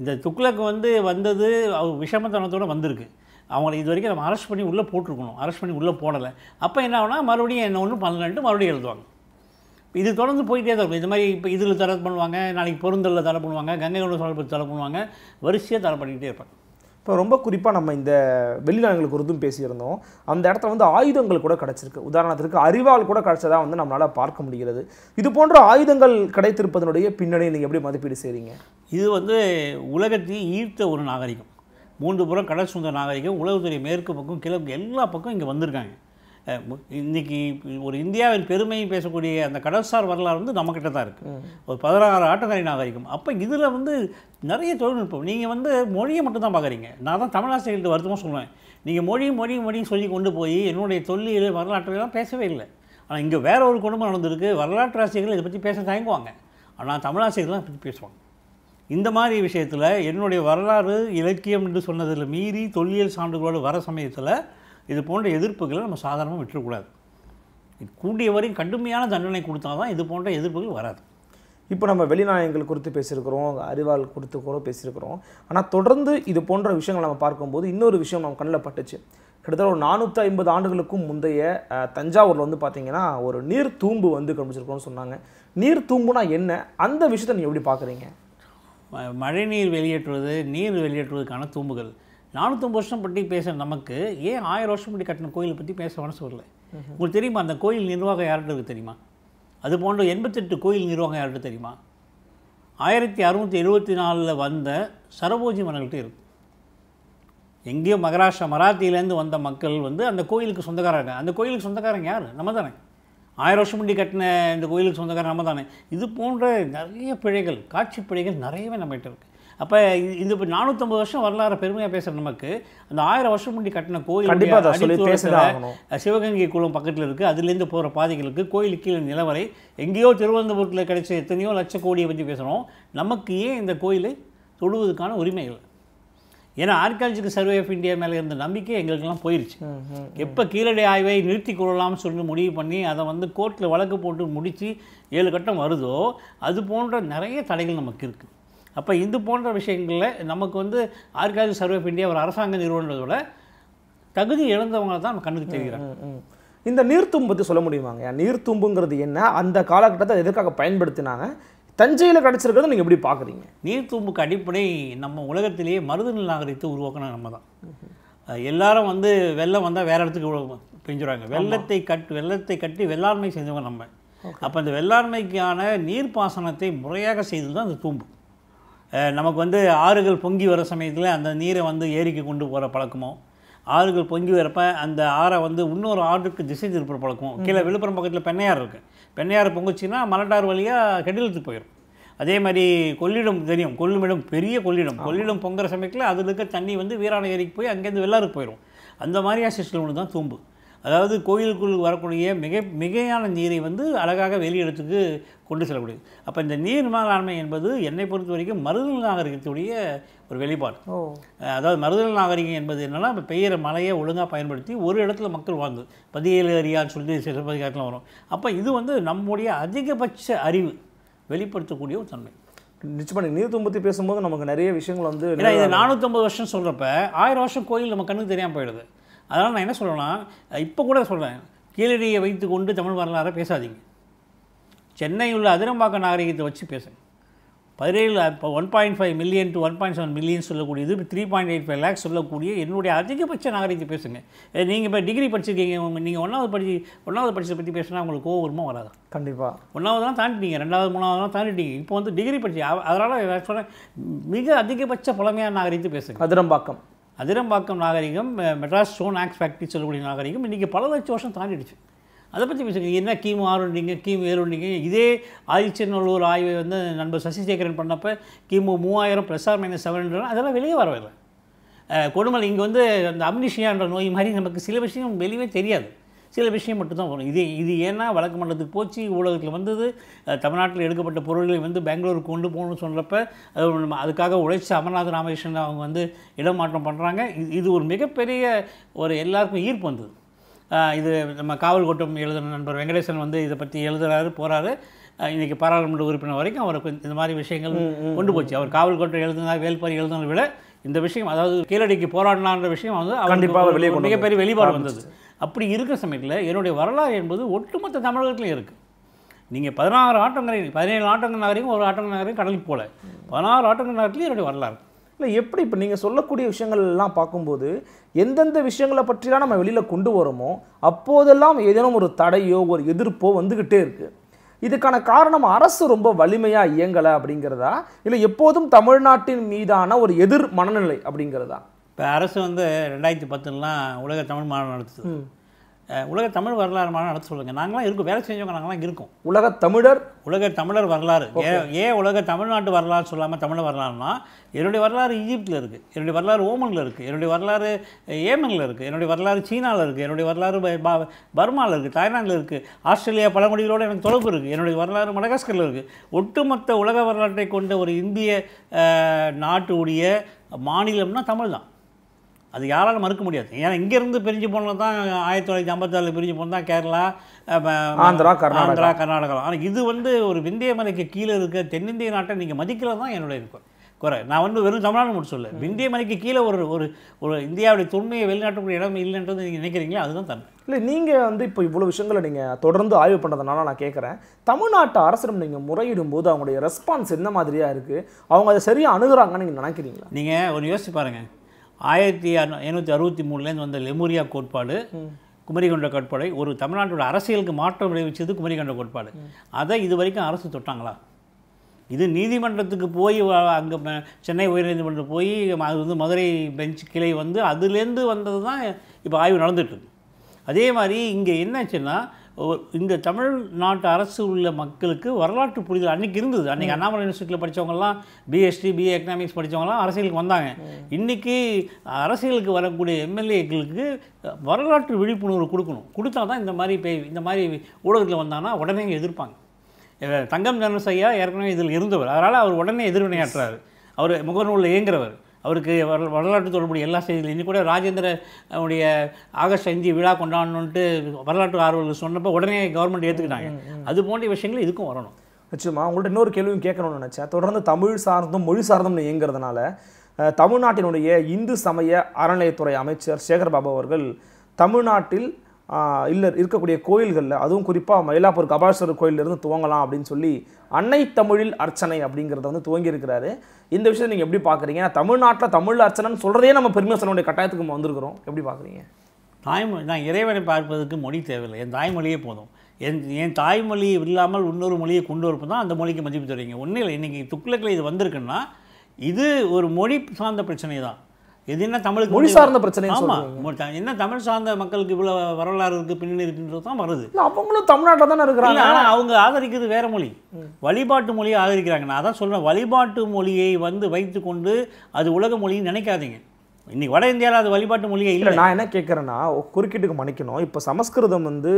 இந்த துக்ளக் வந்து வந்தது விஷமத்தனத்தோடு வந்திருக்கு அவங்களை இது வரைக்கும் நம்ம அரெஸ்ட் பண்ணி உள்ளே போட்டிருக்கணும் அரெஸ்ட் பண்ணி உள்ளே போடலை அப்போ என்ன ஆகுனா மறுபடியும் என்ன ஒன்று பண்ணலன்ட்டு மறுபடியும் எழுதுவாங்க இது தொடர்ந்து போயிட்டே தான் இருக்கும் இது மாதிரி இப்போ இதில் தர பண்ணுவாங்க நாளைக்கு பொருந்தலில் தர பண்ணுவாங்க கங்கை கொண்ட சோழபுரத்தில் தர பண்ணுவாங்க வரிசையாக தர பண்ணிக்கிட்டே இருப்பாங்க இப்போ ரொம்ப குறிப்பாக நம்ம இந்த வெளிநாடுகள் குறித்தும் பேசியிருந்தோம் அந்த இடத்துல வந்து ஆயுதங்கள் கூட கிடச்சிருக்கு உதாரணத்திற்கு அறிவால் கூட கிடச்சதா வந்து நம்மளால் பார்க்க முடிகிறது இது போன்ற ஆயுதங்கள் கிடைத்திருப்பதனுடைய பின்னணி நீங்கள் எப்படி மதிப்பீடு செய்கிறீங்க இது வந்து உலகத்தை ஈர்த்த ஒரு நாகரிகம் மூன்று புறம் கடல் சுந்தர நாகரிகம் உலகத்துறை மேற்கு பக்கம் கிழக்கு எல்லா பக்கம் இங்கே வந்திருக்காங்க இன்றைக்கி ஒரு இந்தியாவின் பெருமையும் பேசக்கூடிய அந்த கடல்சார் வரலாறு வந்து நம்மக்கிட்ட தான் இருக்குது ஒரு பதினாறு ஆட்டக்காரி நாகரிகம் அப்போ இதில் வந்து நிறைய தொழில்நுட்பம் நீங்கள் வந்து மொழியை மட்டும் தான் பார்க்குறீங்க நான் தான் தமிழாசிரியர்கிட்ட வருத்தமாக சொல்லுவேன் நீங்கள் மொழி மொழி மொழியும் சொல்லி கொண்டு போய் என்னுடைய தொல்லியல் வரலாற்றுலாம் பேசவே இல்லை ஆனால் இங்கே வேறு ஒரு குடும்பம் நடந்திருக்கு வரலாற்று ஆசிரியர்கள் இதை பற்றி பேச தயங்குவாங்க ஆனால் இதை பற்றி பேசுவாங்க இந்த மாதிரி விஷயத்தில் என்னுடைய வரலாறு இலக்கியம் என்று சொன்னதில் மீறி தொல்லியல் சான்றுகளோடு வர சமயத்தில் இது போன்ற எதிர்ப்புகளை நம்ம சாதாரணமாக விட்டுறக்கூடாது கூடிய வரையும் கடுமையான தண்டனை கொடுத்தா தான் இது போன்ற எதிர்ப்புகள் வராது இப்போ நம்ம வெளிநாயங்கள் குறித்து பேசியிருக்கிறோம் அறிவால் குறித்து கூட பேசியிருக்கிறோம் ஆனால் தொடர்ந்து இது போன்ற விஷயங்கள் நம்ம பார்க்கும்போது இன்னொரு விஷயம் நம்ம கண்ணில் பட்டுச்சு கிட்டத்தட்ட ஒரு நானூற்றி ஐம்பது ஆண்டுகளுக்கும் முந்தைய தஞ்சாவூரில் வந்து பார்த்திங்கன்னா ஒரு நீர் தூம்பு வந்து கண்டுபிடிச்சிருக்கோம்னு சொன்னாங்க நீர் தூம்புனா என்ன அந்த விஷயத்தை நீங்கள் எப்படி பார்க்குறீங்க மழைநீர் வெளியேற்றுவது நீர் வெளியேற்றுவதற்கான தூம்புகள் நானூற்றம்பது வருஷம் பற்றி பேசுகிற நமக்கு ஏன் ஆயிரம் வருஷம் பற்றி கட்டின கோயிலை பற்றி பேச மனசு வரல உங்களுக்கு தெரியுமா அந்த கோயில் நிர்வாகம் யார்கிட்ட தெரியுமா அது போன்ற எண்பத்தெட்டு கோயில் நிர்வாகம் யார்கிட்ட தெரியுமா ஆயிரத்தி அறுநூற்றி எழுபத்தி நாலில் வந்த சரபோஜி மன்கிட்ட இருக்கு எங்கேயோ மகாராஷ்டிரா மராத்தியிலேருந்து வந்த மக்கள் வந்து அந்த கோயிலுக்கு சொந்தக்காரங்க அந்த கோயிலுக்கு சொந்தக்காரங்க யார் நம்ம தானே ஆயிரம் வருஷம் முடி கட்டின இந்த கோயிலுக்கு சொந்தக்காரன் நம்ம தானே இது போன்ற நிறைய பிழைகள் காட்சி பிழைகள் நிறையவே நம்மகிட்ட இருக்குது அப்போ இது இப்போ நானூற்றம்பது வருஷம் வரலாறு பெருமையாக பேசுகிற நமக்கு அந்த ஆயிரம் வருஷம் முன்னாடி கட்டின கோயில் சிவகங்கை குளம் பக்கத்தில் இருக்குது அதுலேருந்து போகிற பாதைகளுக்கு கோயில் கீழே நிலவரை எங்கேயோ திருவனந்தபுரத்தில் கிடைச்ச எத்தனையோ லட்ச கோடியை பற்றி பேசுகிறோம் நமக்கு ஏன் இந்த கோயில் தொடுவதுக்கான உரிமைகள் ஏன்னா ஆர்கியாலஜிக்கு சர்வே ஆஃப் இந்தியா மேலே இருந்த நம்பிக்கை எங்களுக்கெல்லாம் போயிடுச்சு எப்போ கீழடி ஆய்வை நிறுத்தி கொள்ளலாம்னு சொல்லி முடிவு பண்ணி அதை வந்து கோர்ட்டில் வழக்கு போட்டு முடித்து ஏழு கட்டம் வருதோ அது போன்ற நிறைய தடைகள் நமக்கு இருக்குது அப்போ இது போன்ற விஷயங்களில் நமக்கு வந்து ஆர்காலஜி சர்வே ஆஃப் இந்தியா ஒரு அரசாங்க நிறுவனத்தோட தகுதி இழந்தவங்க தான் நம்ம கண்ணுக்கு தெரிகிறாங்க இந்த நீர்த்தும்பு பற்றி சொல்ல முடியுமாங்க நீர்த்தும்புங்கிறது என்ன அந்த காலகட்டத்தை எதற்காக பயன்படுத்தினாங்க தஞ்சையில் கிடச்சிருக்கிறத நீங்கள் எப்படி பார்க்குறீங்க நீர்த்தும்புக்கு அடிப்படை நம்ம உலகத்திலேயே மருதுநல் நாகரிகத்தை உருவாக்கணும் நம்ம தான் எல்லாரும் வந்து வெள்ளம் வந்தால் வேறு இடத்துக்கு பெஞ்சுறாங்க வெள்ளத்தை கட் வெள்ளத்தை கட்டி வெள்ளாண்மை செஞ்சவங்க நம்ம அப்போ அந்த வெள்ளாண்மைக்கான நீர்ப்பாசனத்தை முறையாக செய்தது தான் அந்த தூம்பு நமக்கு வந்து ஆறுகள் பொங்கி வர சமயத்தில் அந்த நீரை வந்து ஏரிக்கு கொண்டு போகிற பழக்கமோ ஆறுகள் பொங்கி வரப்ப அந்த ஆறை வந்து இன்னொரு ஆறுக்கு திசை திருப்புற பழக்கம் கீழே விழுப்புரம் பக்கத்தில் பெண்ணையார் இருக்குது பெண்ணையார் பொங்குச்சின்னா மலட்டார் வழியாக கெடிலத்துக்கு போயிடும் அதே மாதிரி கொள்ளிடம் தெரியும் கொள்ளுமிடம் பெரிய கொள்ளிடம் கொள்ளிடம் பொங்குற சமயத்தில் அதில் இருக்க தண்ணி வந்து வீராண ஏரிக்கு போய் அங்கேருந்து வெள்ளாருக்கு போயிடும் அந்த மாதிரியான சிஸ்டம் ஒன்று தான் தூம்பு அதாவது கோயிலுக்குள் வரக்கூடிய மிக மிகையான நீரை வந்து அழகாக வெளியிடத்துக்கு கொண்டு செல்லக்கூடியது அப்போ இந்த நீர் மேலாண்மை என்பது என்னை பொறுத்த வரைக்கும் மருதல் நாகரிகத்துடைய ஒரு வெளிப்பாடு அதாவது மருதல் நாகரிகம் என்பது என்னென்னா இப்போ பெய்கிற மலையை ஒழுங்காக பயன்படுத்தி ஒரு இடத்துல மக்கள் வாழ்ந்து பதியேழு அறியான்னு சொல்லி சிலப்பதிகாரத்தில் வரும் அப்போ இது வந்து நம்முடைய அதிகபட்ச அறிவு வெளிப்படுத்தக்கூடிய ஒரு தன்மை நிச்சயமாக நீர் பற்றி பேசும்போது நமக்கு நிறைய விஷயங்கள் வந்து இது நானூற்றம்பது வருஷம் சொல்கிறப்ப ஆயிரம் வருஷம் கோயில் நம்ம கண்ணுக்கு தெரியாமல் போயிடுது அதனால் நான் என்ன சொல்லணும்னா இப்போ கூட சொல்கிறேன் கீழடியை வைத்து கொண்டு தமிழ் வரலாறை பேசாதீங்க சென்னையில் உள்ள அதிரம்பாக்கம் நாகரிகத்தை வச்சு பேசுங்க பதினேழு இப்போ one point five million to one point seven million சொல்லக்கூடியது இப்போ three point eight five lakhs சொல்லக்கூடிய என்னுடைய அதிகபட்ச நாகரிகத்தை பேசுங்க நீங்கள் இப்போ டிகிரி படிச்சிருக்கீங்க நீங்கள் ஒன்றாவது படிச்சு ஒன்றாவது படிச்சதை பற்றி பேசினா உங்களுக்கு கோவரமாக வராது கண்டிப்பாக ஒன்றாவதுலாம் தாண்டிட்டீங்க ரெண்டாவது மூணாவதுலாம் தாண்டிட்டீங்க இப்போ வந்து டிகிரி படிச்சு அதனால் ஆக்சுவலாக மிக அதிகபட்ச பழமையான நாகரிகத்தை பேசுங்க அதிரம்பாக்கம் அதிரம்பாக்கம் நாகரிகம் மெட்ராஸ் ஸ்டோன் ஆக்ஸ் ஃபேக்ட்ரி சொல்லக்கூடிய நாகரிகம் இன்றைக்கி பல லட்சம் வருஷம் தாண்டிடுச்சு அதை பற்றி பேசுங்க என்ன கீமு ஆறுண்டிங்க கீமு ஏழுண்டிங்க இதே ஆதிச்சநல்லூர் ஆய்வை வந்து நண்பர் சசிசேகரன் பண்ணப்போ கிமு மூவாயிரம் ப்ளஸ் ஆர் மைனஸ் செவன் அதெல்லாம் வெளியே வரவில்லை கொடுமல் இங்கே வந்து அந்த அம்னிஷியான்ற நோய் மாதிரி நமக்கு சில விஷயம் வெளியே தெரியாது சில விஷயம் மட்டும்தான் வரும் இது இது ஏன்னா வழக்கு மண்டலத்துக்கு போச்சு ஊடகத்தில் வந்தது தமிழ்நாட்டில் எடுக்கப்பட்ட பொருள்களை வந்து பெங்களூருக்கு கொண்டு போகணும்னு சொல்கிறப்ப அதுக்காக உழைச்ச அமர்நாத ராமகிருஷ்ணன் அவங்க வந்து இடமாற்றம் பண்ணுறாங்க இது ஒரு மிகப்பெரிய ஒரு எல்லாருக்கும் ஈர்ப்பு வந்தது இது நம்ம காவல் கோட்டம் எழுதுன நண்பர் வெங்கடேசன் வந்து இதை பற்றி எழுதுகிறாரு போகிறாரு இன்றைக்கி பாராளுமன்ற உறுப்பினர் வரைக்கும் அவருக்கு இந்த மாதிரி விஷயங்கள் கொண்டு போச்சு அவர் காவல் கோட்டம் எழுதுனா வேல்பாரி எழுதுனதை விட இந்த விஷயம் அதாவது கீழடிக்கு போராடலான்ற விஷயம் வந்து கண்டிப்பாக வெளியே மிகப்பெரிய வெளிப்பாடு வந்தது அப்படி இருக்கிற சமயத்தில் என்னுடைய வரலாறு என்பது ஒட்டுமொத்த தமிழகத்துலையும் இருக்குது நீங்கள் பதினாறு ஆட்டங்கரை பதினேழு ஆட்டங்கள் நகரையும் ஒரு ஆட்டங்கள் நகரையும் கடலில் போகல பதினாறு ஆட்டங்கள் நகரத்துலையும் என்னுடைய வரலாறு இல்லை எப்படி இப்போ நீங்கள் சொல்லக்கூடிய விஷயங்கள் எல்லாம் பார்க்கும்போது எந்தெந்த விஷயங்களை பற்றிலாம் நம்ம வெளியில் கொண்டு வரோமோ அப்போதெல்லாம் ஏதேனும் ஒரு தடையோ ஒரு எதிர்ப்போ வந்துக்கிட்டே இருக்குது இதுக்கான காரணம் அரசு ரொம்ப வலிமையாக இயங்கலை அப்படிங்கிறதா இல்லை எப்போதும் தமிழ்நாட்டின் மீதான ஒரு எதிர் மனநிலை அப்படிங்கிறதா இப்போ அரசு வந்து ரெண்டாயிரத்தி பத்துலாம் உலக தமிழ் மாநாடு நடத்துது உலக தமிழ் வரலாறு மாதிரி நடத்த சொல்லுங்கள் நாங்களாம் இருக்கும் வேலை செஞ்சவங்க நாங்களாம் இருக்கோம் உலக தமிழர் உலக தமிழர் வரலாறு ஏன் ஏன் உலக தமிழ்நாட்டு வரலாறு சொல்லாமல் தமிழ் வரலாறுனா என்னுடைய வரலாறு ஈஜிப்டில் இருக்குது என்னுடைய வரலாறு ஓமனில் இருக்குது என்னுடைய வரலாறு ஏமனில் இருக்குது என்னுடைய வரலாறு சீனாவில் இருக்குது என்னுடைய வரலாறு பர்மாவில் இருக்குது தாய்லாண்டில் இருக்குது ஆஸ்திரேலியா பழங்குடிகளோடு எனக்கு தொடர்பு இருக்குது என்னுடைய வரலாறு மடகாஸ்கரில் இருக்குது ஒட்டுமொத்த உலக வரலாற்றை கொண்ட ஒரு இந்திய நாட்டுடைய மாநிலம்னா தமிழ் தான் அது யாராலும் மறுக்க முடியாது ஏன்னா இங்கேருந்து பிரிஞ்சு போனது தான் ஆயிரத்தி தொள்ளாயிரத்தி ஐம்பத்தாறில் பிரிஞ்சு போனது தான் கேரளா ஆந்திரா ஆந்திரா கர்நாடகா ஆனால் இது வந்து ஒரு விந்திய மலைக்கு கீழே இருக்க தென்னிந்திய நாட்டை நீங்கள் மதிக்கிறது தான் என்னுடைய இருக்கும் குறை நான் வந்து வெறும் தமிழ்நாடு மட்டும் சொல்ல விந்திய மலைக்கு கீழே ஒரு ஒரு ஒரு இந்தியாவுடைய தொன்மையை வெளிநாட்டுக்குரிய இடம் இல்லைன்றது நீங்கள் நினைக்கிறீங்களா அதுதான் தன்மை இல்லை நீங்கள் வந்து இப்போ இவ்வளோ விஷயங்களை நீங்கள் தொடர்ந்து ஆய்வு பண்ணுறதுனால நான் கேட்குறேன் தமிழ்நாட்டு அரசிடம் நீங்கள் முறையிடும் போது அவங்களுடைய ரெஸ்பான்ஸ் என்ன மாதிரியாக இருக்குது அவங்க அதை சரியாக அணுகிறாங்கன்னு நீங்கள் நினைக்கிறீங்களா நீங்கள் ஒரு யோசிச்சு பாருங்கள் ஆயிரத்தி எண்ணூற்றி அறுபத்தி மூணுலேருந்து வந்த லெமோரியா கோட்பாடு குமரிகண்ட கோட்பாடை ஒரு தமிழ்நாட்டோட அரசியலுக்கு மாற்றம் விளைவிச்சது குமரிகண்ட கோட்பாடு அதை இது வரைக்கும் அரசு தொட்டாங்களா இது நீதிமன்றத்துக்கு போய் அங்கே சென்னை உயர்நீதிமன்றம் போய் அது வந்து மதுரை பெஞ்ச் கிளை வந்து அதுலேருந்து வந்தது தான் இப்போ ஆய்வு நடந்துட்டு அதே மாதிரி இங்கே என்னாச்சுன்னா இந்த தமிழ்நாட்டு அரசு உள்ள மக்களுக்கு வரலாற்று புரிதல் அன்றைக்கி இருந்தது அன்றைக்கி அண்ணாமலை யூனிவர்சிட்டியில் படித்தவங்கலாம் பிஎஸ்டி பிஏ எக்கனாமிக்ஸ் படித்தவங்கலாம் அரசியலுக்கு வந்தாங்க இன்றைக்கி அரசியலுக்கு வரக்கூடிய எம்எல்ஏக்களுக்கு வரலாற்று விழிப்புணர்வு கொடுக்கணும் கொடுத்தா தான் இந்த மாதிரி பே இந்த மாதிரி ஊடகத்தில் வந்தாங்கன்னா உடனே எதிர்ப்பாங்க தங்கம் ஜனசையா ஏற்கனவே இதில் இருந்தவர் அதனால் அவர் உடனே எதிர்வினையாற்றுறாரு அவர் முகநூலில் இயங்குறவர் அவருக்கு வரலாற்று தொடர்புடைய எல்லா செய்திகளும் இன்னும் கூட ராஜேந்திர அவனுடைய ஆகஸ்ட் ஐந்து விழா கொண்டாடணுன்ட்டு வரலாற்று ஆர்வலர்கள் சொன்னப்போ உடனே கவர்மெண்ட் ஏற்றுக்கிட்டாங்க அது போன்ற விஷயங்கள் இதுக்கும் வரணும் நிச்சயமா அவங்கள்ட்ட இன்னொரு கேள்வியும் கேட்கணும்னு நினச்சேன் தொடர்ந்து தமிழ் சார்ந்தும் மொழி சார்ந்தும் இயங்குறதுனால தமிழ்நாட்டினுடைய இந்து சமய அறநிலையத்துறை அமைச்சர் சேகர்பாபு அவர்கள் தமிழ்நாட்டில் இல்லை இருக்கக்கூடிய கோயில்களில் அதுவும் குறிப்பாக மயிலாப்பூர் கபாலஸ்வரர் கோயிலிருந்து துவங்கலாம் அப்படின்னு சொல்லி அன்னை தமிழில் அர்ச்சனை அப்படிங்கிறத வந்து துவங்கியிருக்கிறாரு இந்த விஷயத்தை நீங்கள் எப்படி பார்க்குறீங்க தமிழ்நாட்டில் தமிழ் அர்ச்சனைன்னு சொல்கிறதே நம்ம பெருமை சொல்லுடைய கட்டாயத்துக்கு நம்ம வந்திருக்கிறோம் எப்படி பார்க்குறீங்க தாய்மொழி நான் இறைவனை பார்ப்பதற்கு மொழி தேவையில்லை என் தாய்மொழியே போதும் என் என் தாய்மொழி இல்லாமல் இன்னொரு மொழியை கொண்டு வரப்போ தான் அந்த மொழிக்கு மதிப்பு தருவீங்க ஒன்றும் இல்லை இன்றைக்கி துக்ளக்கில் இது வந்திருக்குன்னா இது ஒரு மொழி சார்ந்த பிரச்சனை தான் இது என்ன தமிழுக்கு மொழி சார்ந்த பிரச்சனை ஆமாம் என்ன தமிழ் சார்ந்த மக்களுக்கு இவ்வளவு வரலாறு இருக்குது பின்னணி தான் வருது அவங்களும் தமிழ்நாட்டில் தானே இருக்கிறாங்க ஆனா அவங்க ஆதரிக்கிறது வேற மொழி வழிபாட்டு மொழியை ஆதரிக்கிறாங்க நான் அதான் சொல்றேன் வழிபாட்டு மொழியை வந்து வைத்து கொண்டு அது உலக மொழின்னு நினைக்காதீங்க இன்னைக்கு வட இந்தியாவில் அது வழிபாட்டு மொழியே இல்லை நான் என்ன கேட்குறேன்னா குறுக்கீட்டுக்கு மன்னிக்கணும் இப்போ சமஸ்கிருதம் வந்து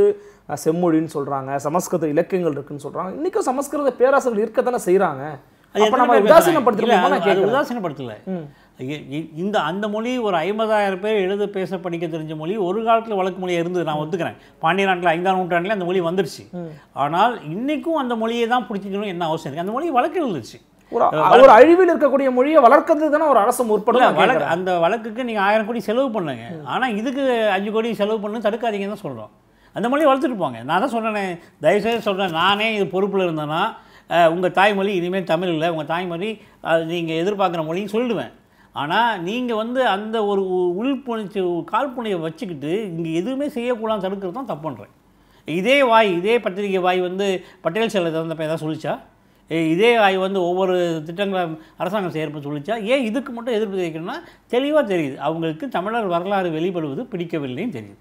செம்மொழின்னு சொல்றாங்க சமஸ்கிருத இலக்கியங்கள் இருக்குன்னு சொல்றாங்க இன்னைக்கும் சமஸ்கிருத பேராசிரியர்கள் இருக்க செய்கிறாங்க செய்யறாங்க நம்ம உதாசீனப்படுத்தல இந்த அந்த மொழி ஒரு ஐம்பதாயிரம் பேர் எழுத பேச படிக்க தெரிஞ்ச மொழி ஒரு காலத்தில் வழக்கு மொழியாக இருந்தது நான் ஒத்துக்கிறேன் பாண்டிய நாட்டில் ஐந்தாம் நூற்றாண்டில் அந்த மொழி வந்துருச்சு ஆனால் இன்றைக்கும் அந்த மொழியை தான் பிடிச்சிக்கணும் என்ன அவசியம் இருக்குது அந்த மொழி வழக்கு இருந்துச்சு ஒரு அழிவில் இருக்கக்கூடிய மொழியை வளர்க்கறது தானே ஒரு அரசு முற்படல அந்த வழக்குக்கு நீங்கள் ஆயிரம் கோடி செலவு பண்ணுங்க ஆனால் இதுக்கு அஞ்சு கோடி செலவு பண்ணு தடுக்காதீங்க தான் சொல்கிறோம் அந்த மொழியை வளர்த்துட்டு போங்க நான் தான் சொல்கிறேன் தயவுசெய்து சொல்கிறேன் நானே இது பொறுப்பில் இருந்தேன்னா உங்கள் தாய்மொழி இனிமேல் தமிழ் இல்லை உங்கள் தாய்மொழி நீங்கள் எதிர்பார்க்குற மொழின்னு சொல்லிடுவேன் ஆனால் நீங்கள் வந்து அந்த ஒரு உள்புணிச்சு கால்புனையை வச்சுக்கிட்டு இங்கே எதுவுமே செய்யக்கூடாது தடுக்கிறது தான் தப்புன்றேன் இதே வாய் இதே பத்திரிகை வாய் வந்து பட்டேல் செல்ல திறந்தப்ப ஏதாவது சொல்லிச்சா இதே வாய் வந்து ஒவ்வொரு திட்டங்களை அரசாங்கம் செயற்பு சொல்லிச்சா ஏன் இதுக்கு மட்டும் எதிர்ப்பு தெரிவிக்கணும்னா தெளிவாக தெரியுது அவங்களுக்கு தமிழர் வரலாறு வெளிப்படுவது பிடிக்கவில்லைன்னு தெரியுது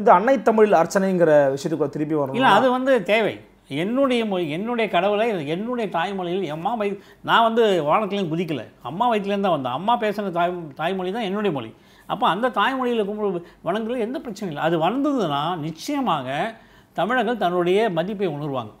இந்த அன்னை தமிழில் அர்ச்சனைங்கிற விஷயத்துக்குள்ள திருப்பி வரணும் இல்லை அது வந்து தேவை என்னுடைய மொழி என்னுடைய கடவுளை என்னுடைய தாய்மொழியில் அம்மா வை நான் வந்து வானத்துலேயும் குதிக்கலை அம்மா வயிற்றுலேருந்து தான் வந்தேன் அம்மா பேசுகிற தாய் தாய்மொழி தான் என்னுடைய மொழி அப்போ அந்த தாய்மொழியில் கும்பிடு வணங்குறது எந்த பிரச்சனையும் இல்லை அது வளர்ந்ததுன்னா நிச்சயமாக தமிழர்கள் தன்னுடைய மதிப்பை உணர்வாங்க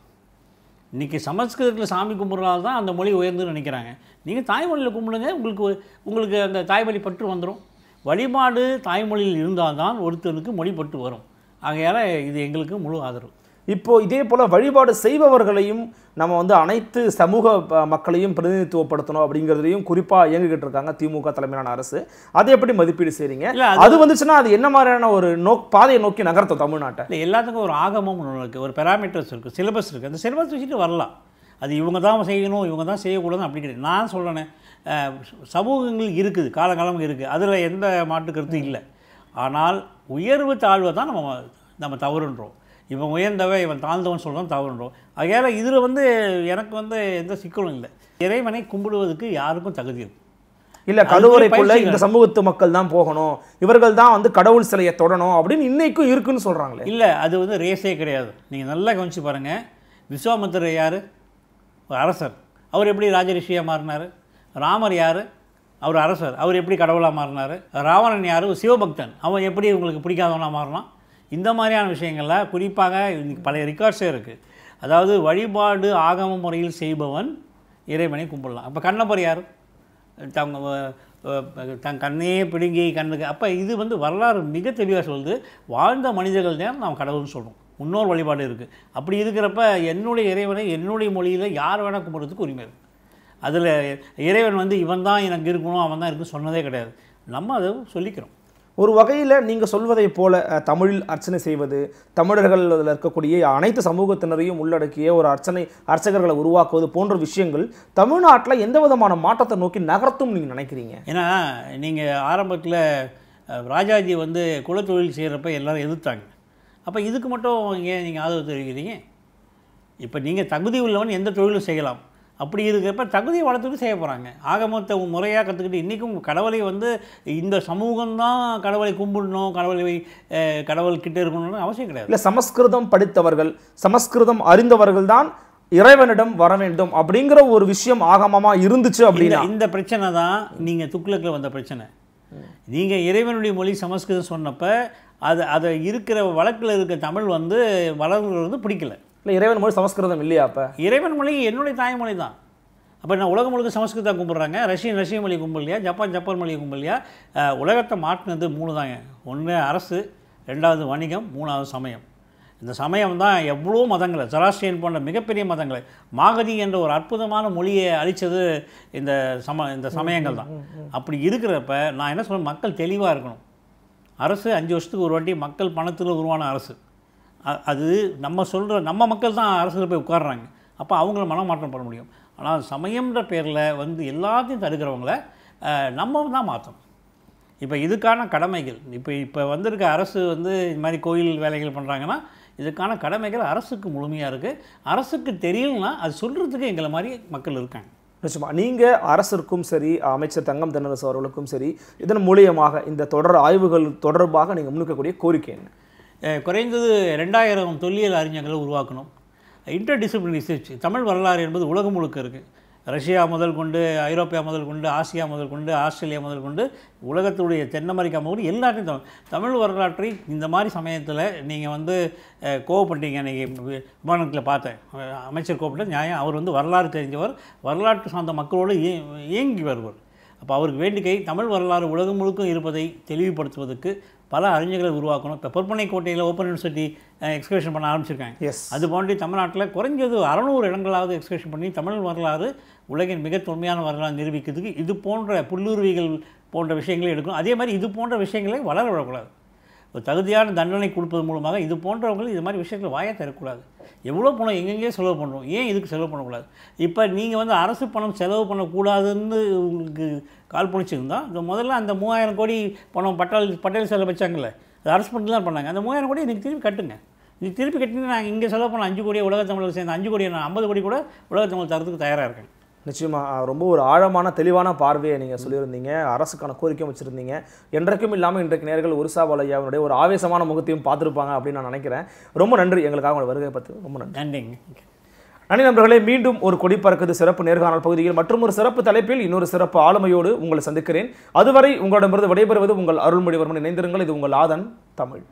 இன்றைக்கி சமஸ்கிருதத்தில் சாமி கும்பிட்றதால தான் அந்த மொழி உயர்ந்துன்னு நினைக்கிறாங்க நீங்கள் தாய்மொழியில் கும்பிடுங்க உங்களுக்கு உங்களுக்கு அந்த தாய்மொழி பற்று வந்துடும் வழிபாடு தாய்மொழியில் இருந்தால் தான் ஒருத்தனுக்கு மொழி பட்டு வரும் ஆகையால் இது எங்களுக்கு முழு ஆதரவு இப்போது இதே போல் வழிபாடு செய்பவர்களையும் நம்ம வந்து அனைத்து சமூக மக்களையும் பிரதிநிதித்துவப்படுத்தணும் அப்படிங்கிறதுலையும் குறிப்பாக இயங்கிக்கிட்டு இருக்காங்க திமுக தலைமையிலான அரசு அதை எப்படி மதிப்பீடு செய்கிறீங்க அது வந்துச்சுன்னா அது என்ன மாதிரியான ஒரு நோக் பாதையை நோக்கி நகர்த்தும் தமிழ்நாட்டை இல்லை எல்லாத்துக்கும் ஒரு ஆகமும் ஒன்று இருக்குது ஒரு பேராமீட்டர்ஸ் இருக்குது சிலபஸ் இருக்குது அந்த சிலபஸ் வச்சுட்டு வரலாம் அது இவங்க தான் செய்யணும் இவங்க தான் செய்யக்கூடாதுன்னு அப்படி கிடையாது நான் சொல்கிறேன் சமூகங்கள் இருக்குது காலங்காலம் இருக்குது அதில் எந்த மாற்று கருத்தும் இல்லை ஆனால் உயர்வு தாழ்வை தான் நம்ம நம்ம தவறுன்றோம் இவன் உயர்ந்தவன் இவன் தாழ்ந்தவன் சொல்கிறான் தவறுன்றோம் அதனால் இதில் வந்து எனக்கு வந்து எந்த சிக்கலும் இல்லை இறைவனை கும்பிடுவதற்கு யாருக்கும் தகுதி இருக்கும் இல்லை கருவறைக்குள்ள இந்த சமூகத்து மக்கள் தான் போகணும் இவர்கள் தான் வந்து கடவுள் சிலையை தொடணும் அப்படின்னு இன்னைக்கும் இருக்குன்னு சொல்கிறாங்களே இல்லை அது வந்து ரேஸே கிடையாது நீங்கள் நல்லா கவனிச்சு பாருங்கள் விஸ்வாமித்திர யார் அரசர் அவர் எப்படி ராஜரிஷியாக மாறினார் ராமர் யார் அவர் அரசர் அவர் எப்படி கடவுளாக மாறினார் ராவணன் யார் சிவபக்தன் அவன் எப்படி உங்களுக்கு பிடிக்காதவனாக மாறினான் இந்த மாதிரியான விஷயங்களில் குறிப்பாக பழைய ரெக்கார்ட்ஸே இருக்குது அதாவது வழிபாடு ஆகம முறையில் செய்பவன் இறைவனை கும்பிடலாம் அப்போ கண்ணப்பர் யார் தங்க தன் கண்ணையே பிடுங்கி கண்ணுக்கு அப்போ இது வந்து வரலாறு மிக தெளிவாக சொல்லுது வாழ்ந்த மனிதர்கள் தான் நாம் கடவுள்னு சொல்கிறோம் முன்னோர் வழிபாடு இருக்குது அப்படி இருக்கிறப்ப என்னுடைய இறைவனை என்னுடைய மொழியில் யார் வேணால் கும்பிட்றதுக்கு உரிமை இருக்குது அதில் இறைவன் வந்து இவன் தான் எனக்கு இருக்கணும் அவன் தான் இருக்குன்னு சொன்னதே கிடையாது நம்ம அதை சொல்லிக்கிறோம் ஒரு வகையில் நீங்கள் சொல்வதை போல தமிழில் அர்ச்சனை செய்வது தமிழர்கள் அதில் இருக்கக்கூடிய அனைத்து சமூகத்தினரையும் உள்ளடக்கிய ஒரு அர்ச்சனை அர்ச்சகர்களை உருவாக்குவது போன்ற விஷயங்கள் தமிழ்நாட்டில் எந்த விதமான மாற்றத்தை நோக்கி நகர்த்தும் நீங்கள் நினைக்கிறீங்க ஏன்னா நீங்கள் ஆரம்பத்தில் ராஜாஜி வந்து குலத்தொழில் செய்கிறப்ப எல்லோரும் எதிர்த்தாங்க அப்போ இதுக்கு மட்டும் ஏன் நீங்கள் ஆதரவு தெரிவிக்கிறீங்க இப்போ நீங்கள் தகுதி உள்ளவன் எந்த தொழிலும் செய்யலாம் அப்படி இருக்கிறப்ப தகுதியை வளர்த்துட்டு செய்ய போகிறாங்க ஆக மொத்த முறையாக கற்றுக்கிட்டு இன்றைக்கும் கடவுளை வந்து இந்த சமூகம்தான் கடவுளை கும்பிடணும் கடவுளை கடவுள் கிட்டே இருக்கணும்னு அவசியம் கிடையாது இல்லை சமஸ்கிருதம் படித்தவர்கள் சமஸ்கிருதம் அறிந்தவர்கள் தான் இறைவனிடம் வர வேண்டும் அப்படிங்கிற ஒரு விஷயம் ஆகமமாக இருந்துச்சு அப்படின்னா இந்த பிரச்சனை தான் நீங்கள் துக்குலக்கில் வந்த பிரச்சனை நீங்கள் இறைவனுடைய மொழி சமஸ்கிருதம் சொன்னப்போ அது அதை இருக்கிற வழக்கில் இருக்க தமிழ் வந்து வந்து பிடிக்கலை இல்லை இறைவன் மொழி சமஸ்கிருதம் இல்லையா அப்போ இறைவன் மொழி என்னுடைய தாய்மொழி தான் அப்போ நான் உலகம் முழுக்க சமஸ்கிருதம் கும்பிட்றாங்க ரஷ்யன் ரஷ்ய மொழி கும்பலையா ஜப்பான் ஜப்பான் மொழி கும்பலையா உலகத்தை மாட்டினது மூணு தாங்க ஒன்று அரசு ரெண்டாவது வணிகம் மூணாவது சமயம் இந்த சமயம் தான் எவ்வளோ மதங்களை ஜராஸ்டிரியன் போன்ற மிகப்பெரிய மதங்களை மாகதி என்ற ஒரு அற்புதமான மொழியை அழித்தது இந்த சம இந்த சமயங்கள் தான் அப்படி இருக்கிறப்ப நான் என்ன சொல்கிறேன் மக்கள் தெளிவாக இருக்கணும் அரசு அஞ்சு வருஷத்துக்கு ஒரு வாட்டி மக்கள் பணத்தில் உருவான அரசு அது நம்ம சொல்கிற நம்ம மக்கள் தான் அரசில் போய் உட்காடுறாங்க அப்போ அவங்கள மனமாற்றம் பண்ண முடியும் ஆனால் சமயம்ன்ற பேரில் வந்து எல்லாத்தையும் தடுக்கிறவங்கள நம்ம தான் மாற்றணும் இப்போ இதுக்கான கடமைகள் இப்போ இப்போ வந்திருக்க அரசு வந்து இது மாதிரி கோயில் வேலைகள் பண்ணுறாங்கன்னா இதுக்கான கடமைகள் அரசுக்கு முழுமையாக இருக்குது அரசுக்கு தெரியலனா அது சொல்கிறதுக்கு எங்களை மாதிரி மக்கள் இருக்காங்க நிச்சயமாக நீங்கள் அரசிற்கும் சரி அமைச்சர் தங்கம் தென்னரசு அவர்களுக்கும் சரி இதன் மூலியமாக இந்த தொடர் ஆய்வுகள் தொடர்பாக நீங்கள் முன்னிக்கக்கூடிய கோரிக்கை என்ன குறைந்தது ரெண்டாயிரம் தொல்லியல் அறிஞர்களை உருவாக்கணும் இன்டர் டிசிப்ளின் ரிசர்ச் தமிழ் வரலாறு என்பது உலகம் முழுக்க இருக்குது ரஷ்யா முதல் கொண்டு ஐரோப்பியா முதல் கொண்டு ஆசியா முதல் கொண்டு ஆஸ்திரேலியா முதல் கொண்டு உலகத்துடைய தென் அமெரிக்கா முதல் எல்லாத்தையும் தமிழ் தமிழ் வரலாற்றை இந்த மாதிரி சமயத்தில் நீங்கள் வந்து கோவப்பட்டீங்க அன்றைக்கி விமானத்தில் பார்த்தேன் அமைச்சர் கோவப்பட்ட நியாயம் அவர் வந்து வரலாறு தெரிஞ்சவர் வரலாற்று சார்ந்த மக்களோடு இயங்கி வருவர் அப்போ அவருக்கு வேண்டிக்கை தமிழ் வரலாறு உலகம் முழுக்கும் இருப்பதை தெளிவுபடுத்துவதற்கு பல அறிஞர்களை உருவாக்கணும் இப்போ பொற்பனை கோட்டையில் ஓப்பன் யூனிவர்சிட்டி எக்ஸ்கர்ஷன் பண்ண ஆரம்பிச்சிருக்காங்க எஸ் அது போன்றி தமிழ்நாட்டில் குறைஞ்சது அறநூறு இடங்களாவது எக்ஸ்கர்ஷன் பண்ணி தமிழ் வரலாறு உலகின் மிக தொன்மையான வரலாறு நிரூபிக்கிறதுக்கு இது போன்ற புல்லுருவிகள் போன்ற விஷயங்களை எடுக்கணும் அதே மாதிரி இது போன்ற விஷயங்களை வளர விடக்கூடாது ஒரு தகுதியான தண்டனை கொடுப்பது மூலமாக இது போன்றவங்களும் இது மாதிரி விஷயத்தில் வாயை தரக்கூடாது எவ்வளோ பணம் எங்கெங்கேயே செலவு பண்ணுறோம் ஏன் இதுக்கு செலவு பண்ணக்கூடாது இப்போ நீங்கள் வந்து அரசு பணம் செலவு பண்ணக்கூடாதுன்னு உங்களுக்கு கால் பண்ணிச்சிருந்தோம் இந்த முதல்ல அந்த மூவாயிரம் கோடி பணம் பட்டால் பட்டேல் செலவு வச்சாங்கல்ல அது அரசு பண்ணி தான் பண்ணாங்க அந்த மூவாயிரம் கோடி எனக்கு திருப்பி கட்டுங்க நீங்கள் திருப்பி கட்டினா நாங்கள் இங்கே செலவு பண்ண அஞ்சு கோடியை உலகத்தமிழர் சேர்ந்த அஞ்சு கோடியை நான் ஐம்பது கோடி கூட உலகத்தமிழ் தரத்துக்கு தயாராக இருக்கேன் நிச்சயமாக ரொம்ப ஒரு ஆழமான தெளிவான பார்வையை நீங்கள் சொல்லியிருந்தீங்க அரசுக்கான கோரிக்கை வச்சுருந்தீங்க என்றைக்கும் இல்லாமல் இன்றைக்கு நேர்கள் ஒரிசா பாலையாவுடைய ஒரு ஆவேசமான முகத்தையும் பார்த்துருப்பாங்க அப்படின்னு நான் நினைக்கிறேன் ரொம்ப நன்றி எங்களுக்காக உங்களோட வருகை பார்த்து ரொம்ப நன்றி நன்றி நண்பர்களே மீண்டும் ஒரு கொடி பறக்குது சிறப்பு நேர்காணல் பகுதியில் மற்றும் ஒரு சிறப்பு தலைப்பில் இன்னொரு சிறப்பு ஆளுமையோடு உங்களை சந்திக்கிறேன் அதுவரை உங்களிடமிருந்து விடைபெறுவது உங்கள் அருள்மொழிவர்மன் இணைந்திருங்கள் இது உங்கள் ஆதன் தமிழ்